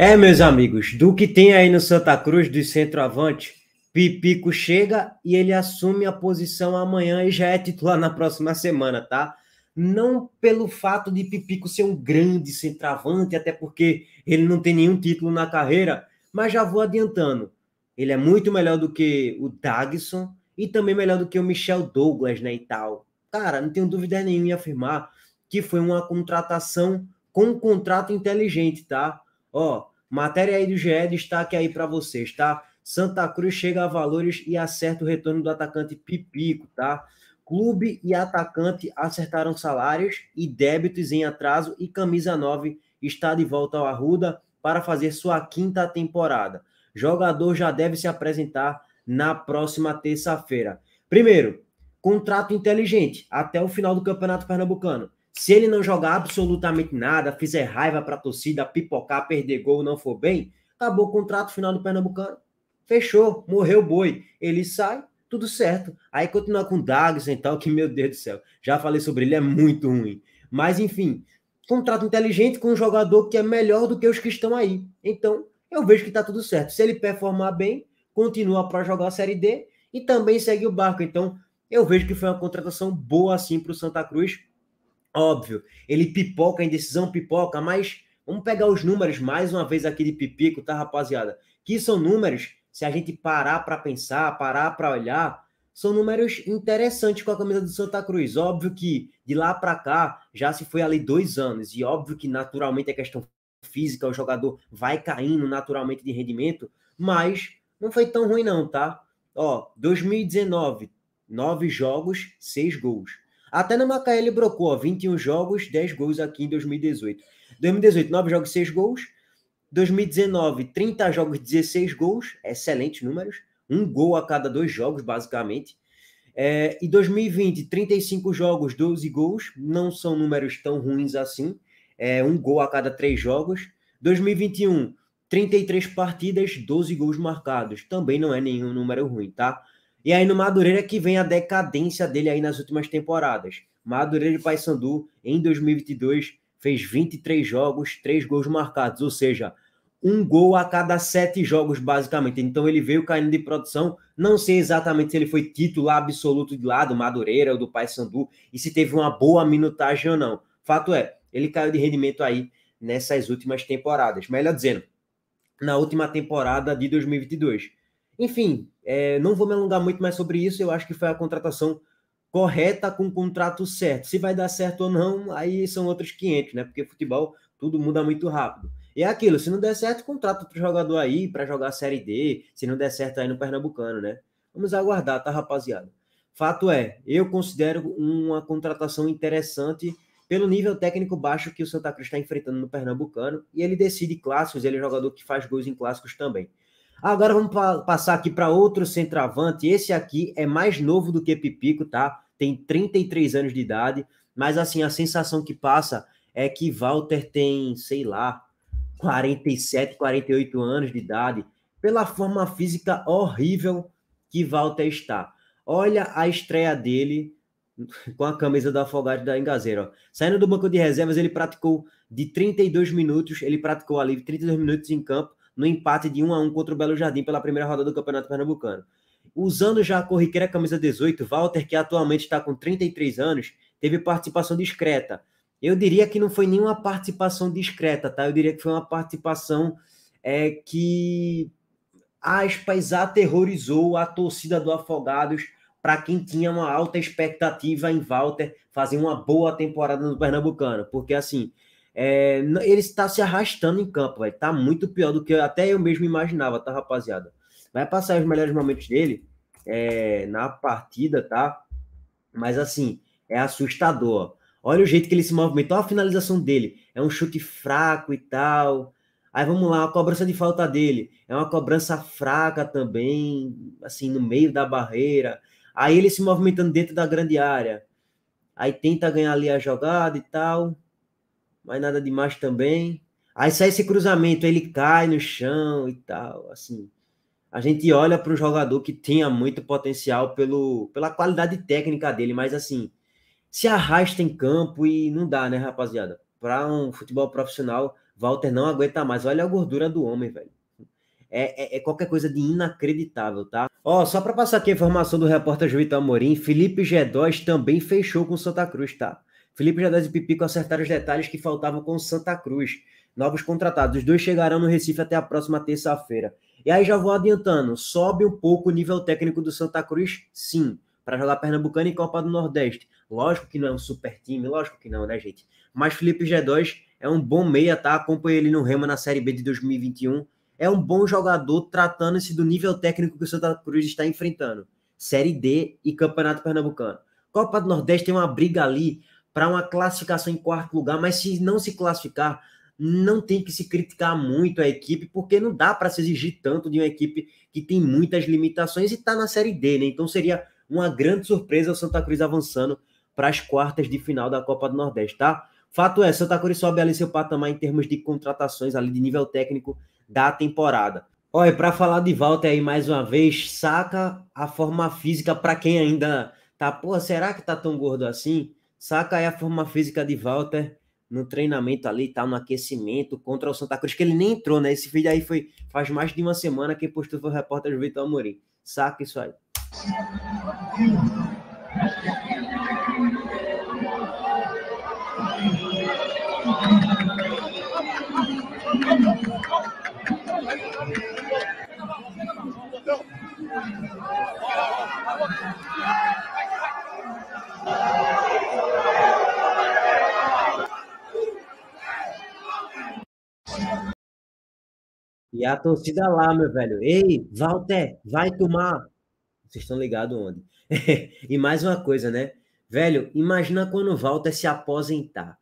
É, meus amigos, do que tem aí no Santa Cruz do centroavante, Pipico chega e ele assume a posição amanhã e já é titular na próxima semana, tá? Não pelo fato de Pipico ser um grande centroavante, até porque ele não tem nenhum título na carreira, mas já vou adiantando. Ele é muito melhor do que o Dagson e também melhor do que o Michel Douglas, né, e tal. Cara, não tenho dúvida nenhuma em afirmar que foi uma contratação com um contrato inteligente, tá? Ó, matéria aí do GE, destaque aí para vocês, tá? Santa Cruz chega a valores e acerta o retorno do atacante Pipico, tá? Clube e atacante acertaram salários e débitos em atraso e camisa 9 está de volta ao Arruda para fazer sua quinta temporada. Jogador já deve se apresentar na próxima terça-feira. Primeiro, contrato inteligente até o final do Campeonato Pernambucano. Se ele não jogar absolutamente nada, fizer raiva para a torcida, pipocar, perder gol, não for bem, acabou o contrato final do Pernambucano. Fechou, morreu o boi. Ele sai, tudo certo. Aí continua com o Dags e então, tal, que meu Deus do céu, já falei sobre ele, é muito ruim. Mas enfim, contrato inteligente com um jogador que é melhor do que os que estão aí. Então, eu vejo que está tudo certo. Se ele performar bem, continua para jogar a Série D e também segue o barco. Então, eu vejo que foi uma contratação boa assim para o Santa Cruz Óbvio, ele pipoca, a indecisão pipoca, mas vamos pegar os números mais uma vez aqui de pipico, tá, rapaziada? Que são números, se a gente parar para pensar, parar para olhar, são números interessantes com a camisa do Santa Cruz. Óbvio que de lá para cá já se foi ali dois anos, e óbvio que naturalmente a questão física, o jogador vai caindo naturalmente de rendimento, mas não foi tão ruim, não, tá? Ó, 2019, nove jogos, seis gols. Até na Macaé ele brocou, ó, 21 jogos, 10 gols aqui em 2018. 2018, 9 jogos, 6 gols. 2019, 30 jogos, 16 gols. Excelentes números. Um gol a cada dois jogos, basicamente. É, e 2020, 35 jogos, 12 gols. Não são números tão ruins assim. É, um gol a cada três jogos. 2021, 33 partidas, 12 gols marcados. Também não é nenhum número ruim, tá? E aí no Madureira que vem a decadência dele aí nas últimas temporadas. Madureira de Paysandu em 2022 fez 23 jogos, 3 gols marcados, ou seja, um gol a cada sete jogos, basicamente. Então ele veio caindo de produção. Não sei exatamente se ele foi titular absoluto de lá do Madureira ou do Paysandu e se teve uma boa minutagem ou não. Fato é, ele caiu de rendimento aí nessas últimas temporadas. Melhor dizendo, na última temporada de 2022. Enfim, é, não vou me alongar muito mais sobre isso. Eu acho que foi a contratação correta com o contrato certo. Se vai dar certo ou não, aí são outros 500, né? Porque futebol tudo muda muito rápido. E é aquilo, se não der certo, contrata outro jogador aí para jogar a Série D, se não der certo aí no Pernambucano, né? Vamos aguardar, tá, rapaziada? Fato é, eu considero uma contratação interessante pelo nível técnico baixo que o Santa Cruz está enfrentando no Pernambucano, e ele decide clássicos, ele é jogador que faz gols em clássicos também. Agora vamos pa passar aqui para outro centroavante. Esse aqui é mais novo do que Pipico, tá? Tem 33 anos de idade, mas assim, a sensação que passa é que Walter tem, sei lá, 47, 48 anos de idade, pela forma física horrível que Walter está. Olha a estreia dele com a camisa do Afogado da Engazeira. Saindo do banco de reservas, ele praticou de 32 minutos, ele praticou ali 32 minutos em campo, no empate de 1 a 1 contra o Belo Jardim pela primeira rodada do Campeonato Pernambucano. Usando já a corriqueira camisa 18, Walter, que atualmente está com 33 anos, teve participação discreta. Eu diria que não foi nenhuma participação discreta, tá? Eu diria que foi uma participação é, que, aspas, aterrorizou a torcida do Afogados para quem tinha uma alta expectativa em Walter fazer uma boa temporada no Pernambucano. Porque, assim, é, ele está se arrastando em campo, vai. Tá muito pior do que até eu mesmo imaginava, tá, rapaziada? Vai passar os melhores momentos dele é, na partida, tá? Mas assim, é assustador. Olha o jeito que ele se olha a finalização dele. É um chute fraco e tal. Aí vamos lá, a cobrança de falta dele. É uma cobrança fraca também, assim, no meio da barreira. Aí ele se movimentando dentro da grande área. Aí tenta ganhar ali a jogada e tal mas nada demais também. Aí sai esse cruzamento, ele cai no chão e tal, assim. A gente olha para um jogador que tinha muito potencial pelo, pela qualidade técnica dele, mas assim, se arrasta em campo e não dá, né, rapaziada? Para um futebol profissional, Walter não aguenta mais. Olha a gordura do homem, velho. É, é, é, qualquer coisa de inacreditável, tá? Ó, só para passar aqui a informação do repórter Juíta Amorim, Felipe G2 também fechou com Santa Cruz, tá? Felipe Jadaz e Pipico acertaram os detalhes que faltavam com Santa Cruz. Novos contratados. Os dois chegarão no Recife até a próxima terça-feira. E aí já vou adiantando. Sobe um pouco o nível técnico do Santa Cruz, sim. Para jogar Pernambucano e Copa do Nordeste. Lógico que não é um super time, lógico que não, né, gente? Mas Felipe G2 é um bom meia, tá? Acompanhei ele no Remo na Série B de 2021. É um bom jogador tratando-se do nível técnico que o Santa Cruz está enfrentando. Série D e Campeonato Pernambucano. Copa do Nordeste tem uma briga ali para uma classificação em quarto lugar, mas se não se classificar, não tem que se criticar muito a equipe, porque não dá para se exigir tanto de uma equipe que tem muitas limitações e está na Série D, né? Então seria uma grande surpresa o Santa Cruz avançando para as quartas de final da Copa do Nordeste, tá? Fato é, Santa Cruz sobe ali seu patamar em termos de contratações ali de nível técnico da temporada. Olha, para falar de volta aí mais uma vez, saca a forma física para quem ainda tá, pô, será que tá tão gordo assim? Saca aí a forma física de Walter no treinamento ali, tá, no aquecimento contra o Santa Cruz, que ele nem entrou, né? Esse vídeo aí foi faz mais de uma semana que postou foi o repórter Vitor Amorim. Saca isso aí. a torcida lá, meu velho. Ei, Walter, vai tomar. Vocês estão ligados onde? e mais uma coisa, né? Velho, imagina quando o Walter se aposentar.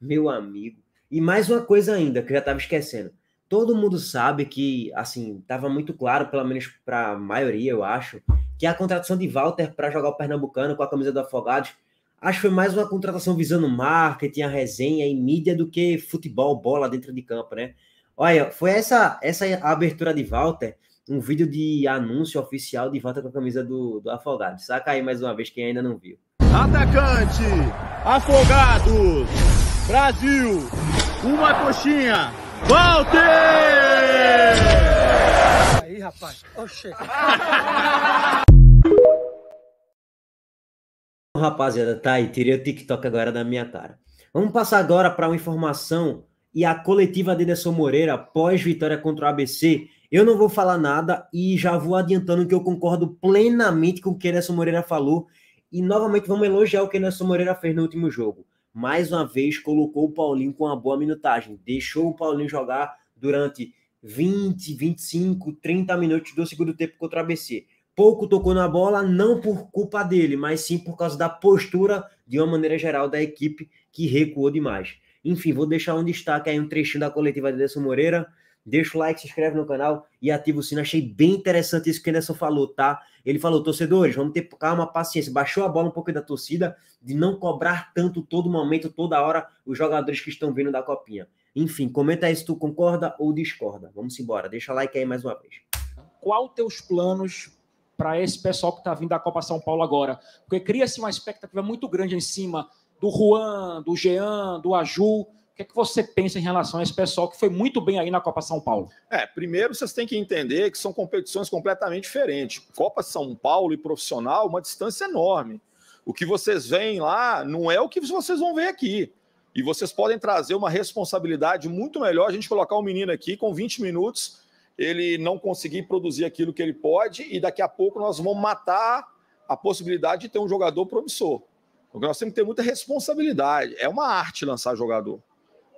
Meu amigo. E mais uma coisa ainda, que eu já estava esquecendo. Todo mundo sabe que, assim, estava muito claro, pelo menos para a maioria, eu acho, que a contratação de Walter para jogar o Pernambucano com a camisa do Afogados, acho que foi mais uma contratação visando marketing, a resenha e mídia do que futebol, bola dentro de campo, né? Olha, foi essa essa abertura de Walter, um vídeo de anúncio oficial de Walter com a camisa do, do Afogado. Saca aí mais uma vez quem ainda não viu. Atacante, Afogados, Brasil, uma coxinha, Walter! Aí, rapaz, oxe. Rapaziada, tá aí, tirei o TikTok agora da minha cara. Vamos passar agora para uma informação e a coletiva de Nelson Moreira pós vitória contra o ABC, eu não vou falar nada e já vou adiantando que eu concordo plenamente com o que Nelson Moreira falou e novamente vamos elogiar o que Nelson Moreira fez no último jogo. Mais uma vez colocou o Paulinho com uma boa minutagem, deixou o Paulinho jogar durante 20, 25, 30 minutos do segundo tempo contra o ABC. Pouco tocou na bola, não por culpa dele, mas sim por causa da postura, de uma maneira geral, da equipe que recuou demais. Enfim, vou deixar um destaque aí, um trechinho da coletiva de Anderson Moreira. Deixa o like, se inscreve no canal e ativa o sino. Achei bem interessante isso que o Anderson falou, tá? Ele falou, torcedores, vamos ter calma, paciência. Baixou a bola um pouco da torcida, de não cobrar tanto todo momento, toda hora, os jogadores que estão vindo da copinha. Enfim, comenta aí se tu concorda ou discorda. Vamos embora. Deixa o like aí mais uma vez. Qual teus planos para esse pessoal que está vindo da Copa São Paulo agora? Porque cria-se uma expectativa muito grande em cima do Juan, do Jean, do Aju. O que, é que você pensa em relação a esse pessoal que foi muito bem aí na Copa São Paulo? É, primeiro vocês têm que entender que são competições completamente diferentes. Copa São Paulo e profissional, uma distância enorme. O que vocês veem lá não é o que vocês vão ver aqui. E vocês podem trazer uma responsabilidade muito melhor. A gente colocar um menino aqui com 20 minutos, ele não conseguir produzir aquilo que ele pode, e daqui a pouco nós vamos matar a possibilidade de ter um jogador promissor nós temos que ter muita responsabilidade. É uma arte lançar jogador.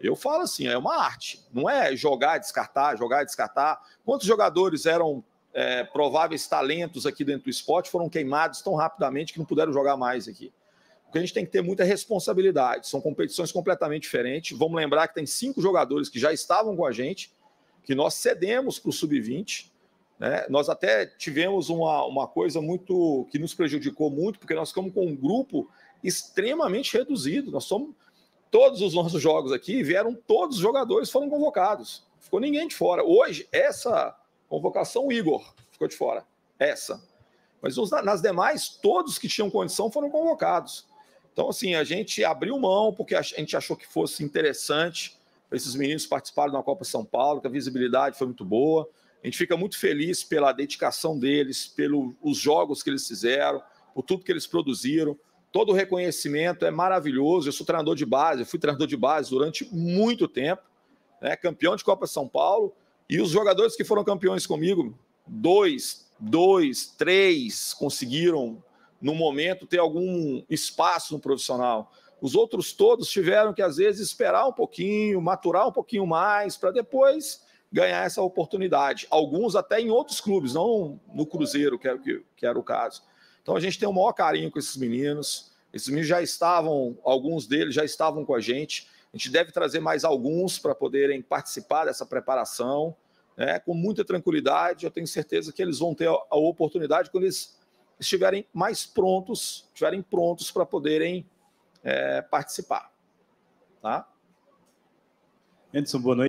Eu falo assim, é uma arte. Não é jogar, descartar, jogar, descartar. Quantos jogadores eram é, prováveis talentos aqui dentro do esporte foram queimados tão rapidamente que não puderam jogar mais aqui? Porque a gente tem que ter muita responsabilidade. São competições completamente diferentes. Vamos lembrar que tem cinco jogadores que já estavam com a gente, que nós cedemos para o sub-20 né? Nós até tivemos uma, uma coisa muito que nos prejudicou muito, porque nós ficamos com um grupo extremamente reduzido. Nós somos todos os nossos jogos aqui, vieram todos os jogadores, foram convocados. Ficou ninguém de fora. Hoje, essa convocação, o Igor ficou de fora. Essa. Mas os, nas demais, todos que tinham condição foram convocados. Então, assim, a gente abriu mão porque a gente achou que fosse interessante para esses meninos participarem da Copa São Paulo, que a visibilidade foi muito boa. A gente fica muito feliz pela dedicação deles, pelos jogos que eles fizeram, por tudo que eles produziram. Todo o reconhecimento é maravilhoso. Eu sou treinador de base, eu fui treinador de base durante muito tempo, né? campeão de Copa São Paulo. E os jogadores que foram campeões comigo, dois, dois, três conseguiram, no momento, ter algum espaço no profissional. Os outros todos tiveram que, às vezes, esperar um pouquinho, maturar um pouquinho mais, para depois ganhar essa oportunidade. Alguns até em outros clubes, não no Cruzeiro, que, que, que era o caso. Então a gente tem o maior carinho com esses meninos. Esses meninos já estavam, alguns deles já estavam com a gente. A gente deve trazer mais alguns para poderem participar dessa preparação, né? com muita tranquilidade. Eu tenho certeza que eles vão ter a oportunidade quando eles estiverem mais prontos, estiverem prontos para poderem é, participar. Tá? Anderson, boa noite.